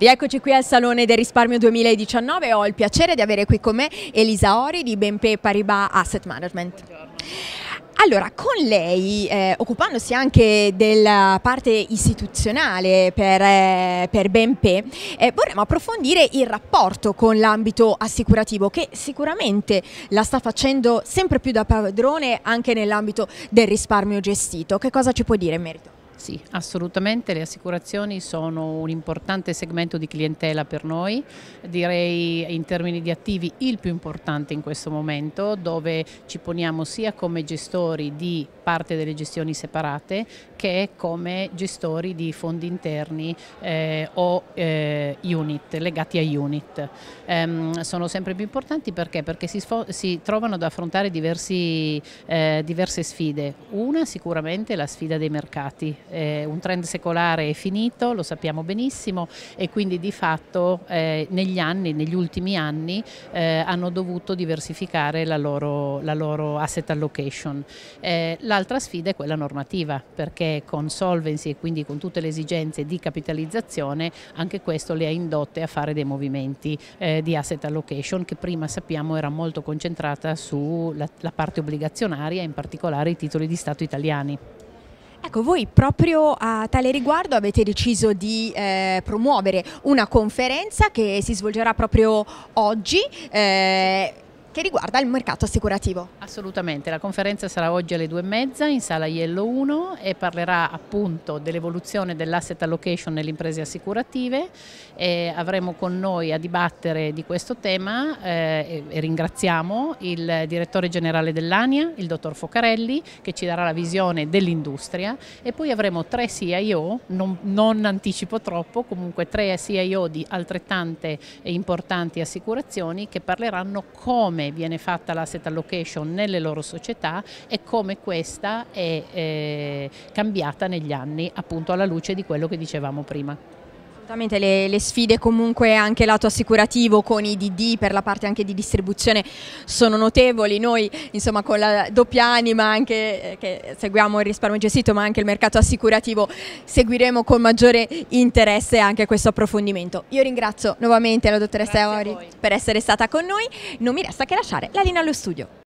Rieccoci qui al Salone del Risparmio 2019, ho il piacere di avere qui con me Elisa Ori di BNP Paribas Asset Management. Buongiorno. Allora, con lei, eh, occupandosi anche della parte istituzionale per, eh, per BNP, eh, vorremmo approfondire il rapporto con l'ambito assicurativo che sicuramente la sta facendo sempre più da padrone anche nell'ambito del risparmio gestito. Che cosa ci può dire in merito? Sì, assolutamente le assicurazioni sono un importante segmento di clientela per noi, direi in termini di attivi il più importante in questo momento, dove ci poniamo sia come gestori di parte delle gestioni separate che come gestori di fondi interni eh, o eh, unit, legati a unit. Ehm, sono sempre più importanti perché? Perché si, si trovano ad affrontare diversi, eh, diverse sfide. Una sicuramente è la sfida dei mercati, eh, un trend secolare è finito, lo sappiamo benissimo e quindi di fatto eh, negli anni, negli ultimi anni eh, hanno dovuto diversificare la loro, la loro asset allocation. Eh, l'altra sfida è quella normativa perché con solvency e quindi con tutte le esigenze di capitalizzazione anche questo le ha indotte a fare dei movimenti eh, di asset allocation che prima sappiamo era molto concentrata sulla parte obbligazionaria, in particolare i titoli di Stato italiani. Ecco, voi proprio a tale riguardo avete deciso di eh, promuovere una conferenza che si svolgerà proprio oggi. Eh, che riguarda il mercato assicurativo. Assolutamente, la conferenza sarà oggi alle due e mezza in sala Iello 1 e parlerà appunto dell'evoluzione dell'asset allocation nelle imprese assicurative e avremo con noi a dibattere di questo tema eh, e ringraziamo il direttore generale dell'ANIA, il dottor Focarelli, che ci darà la visione dell'industria e poi avremo tre CIO, non, non anticipo troppo, comunque tre CIO di altrettante importanti assicurazioni che parleranno come viene fatta l'asset allocation nelle loro società e come questa è eh, cambiata negli anni appunto alla luce di quello che dicevamo prima. Esattamente, le, le, sfide comunque anche lato assicurativo con i DD per la parte anche di distribuzione sono notevoli, noi insomma con la doppia anima anche eh, che seguiamo il risparmio gestito ma anche il mercato assicurativo seguiremo con maggiore interesse anche questo approfondimento. Io ringrazio nuovamente la dottoressa Ori per essere stata con noi, non mi resta che lasciare la linea allo studio.